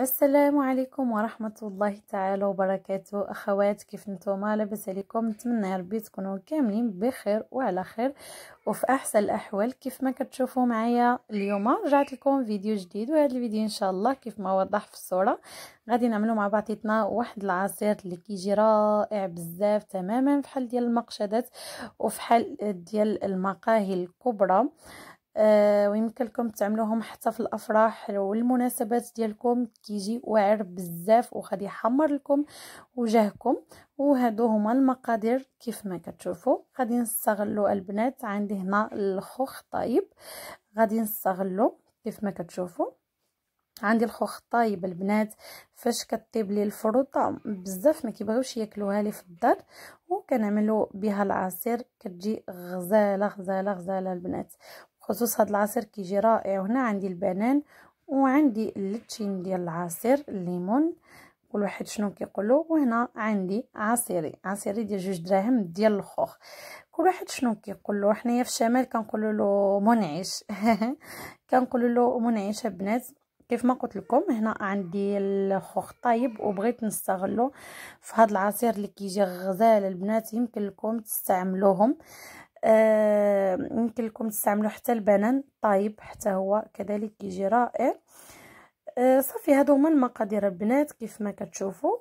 السلام عليكم ورحمة الله تعالى وبركاته أخوات كيف نتوما لاباس عليكم نتمنى يا ربي تكونوا كاملين بخير وعلى خير وفي أحسن الأحوال كيف ما كتشوفوا معايا اليوم رجعت لكم فيديو جديد وهذا الفيديو إن شاء الله كيف ما وضح في الصورة غادي نعملوا مع بعضيتنا واحد العصير اللي كيجي رائع بزاف تماما في حال ديال المقشدات وفي حال ديال المقاهي الكبرى آه، ويمكن لكم تعملوهم حتى في الافراح والمناسبات ديالكم كيجي واعر بزاف وغادي يحمر لكم وجهكم وهادو هما المقادير كيف ما كتشوفوا غادي نستغلو البنات عندي هنا الخوخ طايب غادي نستغلو كيف ما كتشوفوا عندي الخوخ طايب البنات فاش كطيب لي الفروطه بزاف ما كيبغيوش ياكلوها لي في الدار وكنعملوا بها العصير كتجي غزاله غزاله غزاله البنات خصوص هذا العصير كيجي رائع هنا عندي البنان وعندي اللتشين ديال العصير الليمون كل واحد شنو كيقولوا وهنا عندي عصيري عصيري ديال جوج دراهم ديال الخوخ كل واحد شنو كيقولوا حنايا في الشمال كنقولوا له منعش كنقولوا له منعش البنات كيف ما قلت لكم هنا عندي الخوخ طايب وبغيت نستغله في هذا العصير اللي كيجي غزال البنات يمكن لكم تستعملوهم آه يمكن لكم تستعملوا حتى البنان طايب حتى هو كذلك كيجي رائع آه صافي هادو هما المقادير البنات كيف ما كتشوفوا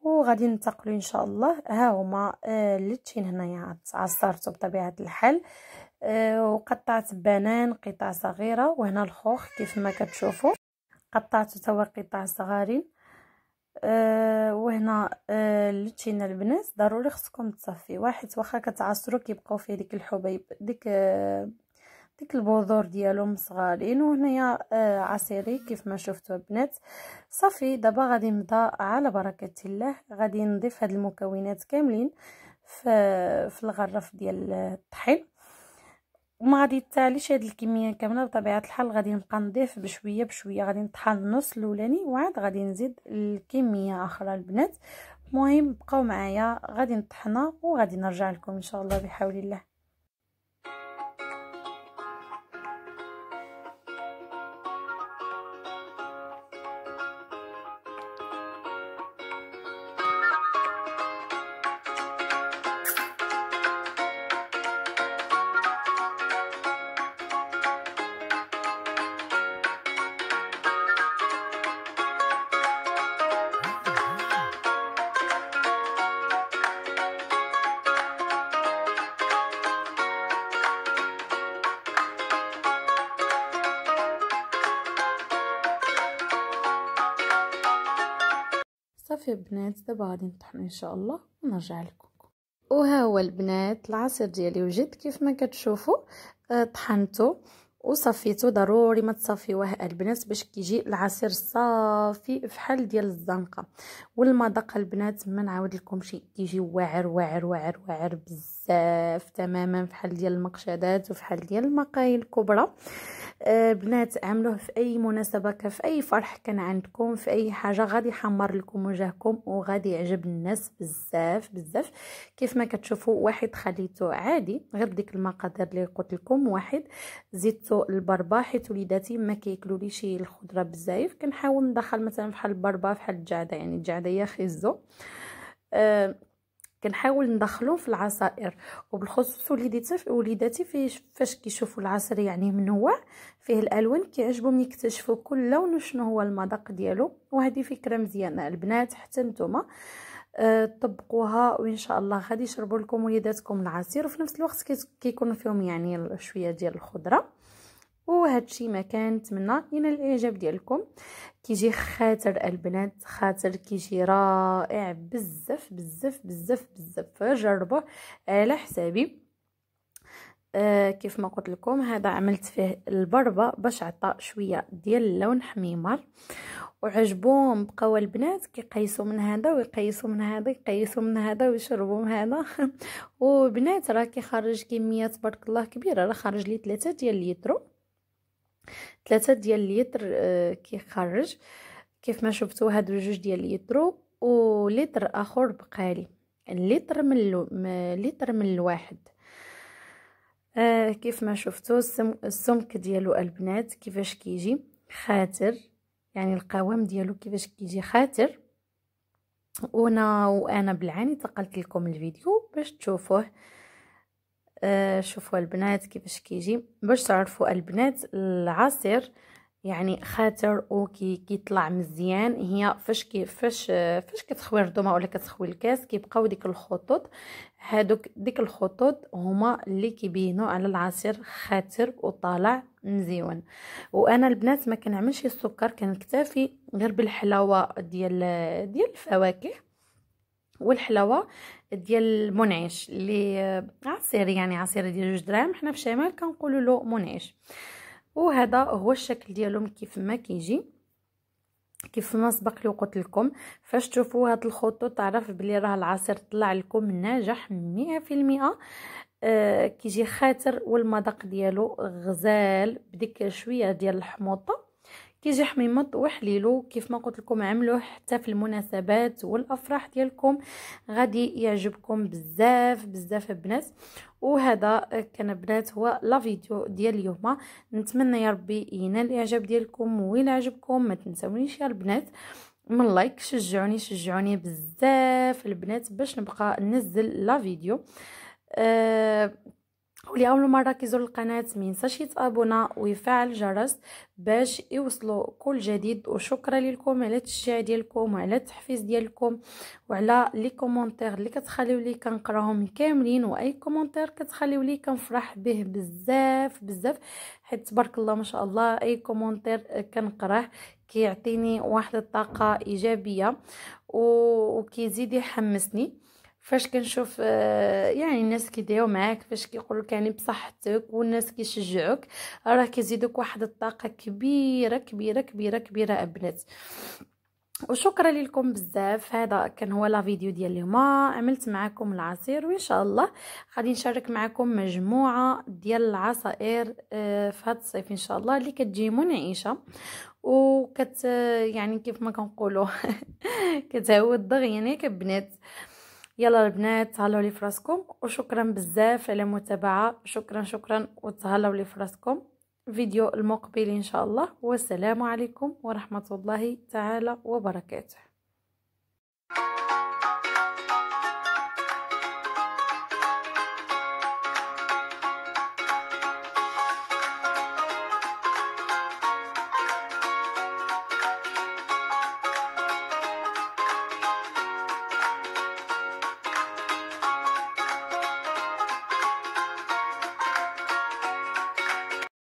وغادي ننتقلوا ان شاء الله ها هما آه اللي تشين هنايا عصرته بطبيعه الحال آه، وقطعت بنان قطع صغيره وهنا الخوخ كيف ما كتشوفوا قطعت توا قطع صغارين آه، وهنا آه، لوتينا البنات ضروري خصكم تصفي واحد واخا كتعصرو كيبقاو فيه ديك الحبيب ديك آه، ديك البذور ديالهم صغارين وهنايا عصيري كيف ما شفتوا البنات صافي دابا غادي نبدا على بركه الله غادي نضيف هاد المكونات كاملين في, في الغرف ديال الطحين وما غادي تاليش هاد الكميه كامله بطبيعه الحال غادي نبقى نضيف بشويه بشويه غادي نطحن النص الاولاني وعاد غادي نزيد الكميه اخرى البنات المهم بقاو معايا غادي نطحنها وغادي نرجع لكم ان شاء الله بحول الله صافي البنات دابا غادي نطحنو ان شاء الله ونرجع لكم وها هو البنات العصير ديالي وجد كيف ما كتشوفوا آه، طحنته وصفيته ضروري ما تصفيوه البنات باش كيجي العصير صافي فحال ديال الزنقه والمذاق البنات ما نعاود لكم شي كيجي واعر واعر واعر واعر بزاف تماما فحال ديال المقشدات وفحال ديال المقايل الكبرى آه، بنات عملوه في اي مناسبه في اي فرح كان عندكم في اي حاجه غادي يحمر لكم وجهكم وغادي يعجب الناس بزاف بزاف كيف ما كتشوفوا واحد خليته عادي غير ديك المقادير اللي قلت لكم واحد زدتو البربه حيت وليداتي ما كياكلوليش الخضره بزاف كنحاول ندخل مثلا بحال البربه بحال الجعده يعني الجعده هي خيزو أه كنحاول ندخلهم في العصائر وبالخصوص وليداتي وليداتي فاش كيشوفوا العصير يعني منوع فيه الالوان كيعجبهم يكتشفوا كل لون وشنو هو المذاق ديالو وهذه فكره مزيانه البنات حتى نتوما آه، طبقوها وان شاء الله غادي يشربوا لكم وليداتكم العصير وفي نفس الوقت كيكون فيهم يعني شويه ديال الخضره وهذا الشيء ما كنتمنى ينال الاعجاب ديالكم كيجي خاطر البنات خاطر كيجي رائع بزاف بزاف بزاف بزاف جربوه على حسابي آه كيف ما قلت لكم هذا عملت فيه البربه باش عطى شويه ديال اللون حميمر وعجبهم بقاو البنات كيقيسوا من هذا ويقيسوا من هذا يقيسوا من هذا ويشربوا من هذا وبنات راه كيخرج كميه تبارك الله كبيره راه خرج لي 3 ديال الليترو ثلاثة ديال اللتر آه، كيخرج كيف ما شفتوا هادو جوج ديال اللترو ولتر اخر بقالي يعني لتر من اللو... لتر من الواحد آه كيف ما شفتوا السم... السمك ديالو البنات كيفاش كيجي خاتر يعني القوام ديالو كيفاش كيجي خاتر وانا وانا بالعاني تقلت لكم الفيديو باش تشوفوه آه، شوفوا البنات كيفاش كيجي باش تعرفوا البنات العصير يعني خاتر وكي كيطلع مزيان هي فاش كيفاش فاش فاش كتخوي الرضومه ولا كتخوي الكاس كيبقاو ديك الخطوط هادوك ديك الخطوط هما اللي كيبينوا على العصير خاتر وطالع مزيون وانا البنات ما كنعملش السكر كنكتفي غير بالحلاوه ديال ديال الفواكه والحلاوه ديال المنعش اللي عصير يعني عصير ديال جوج دراهم حنا في الشمال كنقولوا له منعش وهذا هو الشكل ديالهم كيف ما كيجي كيف ما سبق لي وقلت لكم فاش تشوفوا هاد الخطوط تعرف بلي راه العصير طلع لكم ناجح 100% آه كيجي خاطر والمذاق ديالو غزال بديك شويه ديال الحموطه كيجي حميمط وحليلو كيف ما قلت لكم عملوه حتى في المناسبات والافراح ديالكم غادي يعجبكم بزاف بزاف البنات وهذا كان بنات هو لا فيديو ديال اليوم نتمنى يا ربي ينال الاعجاب ديالكم ويلا عجبكم ما تنساونيش يا البنات من لايك شجعوني شجعوني بزاف البنات باش نبقى ننزل لا فيديو أه ولأول مرة كيزور القناة مينساش يتابونا ويفعل الجرس باش يوصلوا كل جديد وشكرا لكم على التشجيع ديالكم وعلى التحفيز ديالكم وعلى لي كومونتير اللي كتخليو لي كنقراهم كاملين واي كومونتير كتخليو لي كنفرح به بزاف بزاف حيت تبارك الله ما شاء الله اي كومونتير كنقراه كيعطيني واحد الطاقه ايجابيه وكيزيد يحمسني فاش كنشوف آه، يعني الناس كيدعيو معاك فاش كيقولك يعني بصحتك والناس كيشجعوك راه كيزيدوك واحد الطاقه كبيره كبيره كبيره كبيره البنات وشكرا لكم بزاف هذا كان هو لا فيديو ديال اليوم عملت معكم العصير وان شاء الله غادي نشارك معكم مجموعه ديال العصائر آه، في هذا الصيف ان شاء الله اللي كتجي منعشه وكت آه، يعني كيف ما كنقولوا دغيا يعني كبنات يلا البنات تهلاو لي فراسكم وشكرا بزاف على المتابعه شكرا شكرا وتهلاو لي فراسكم فيديو المقبل ان شاء الله والسلام عليكم ورحمه الله تعالى وبركاته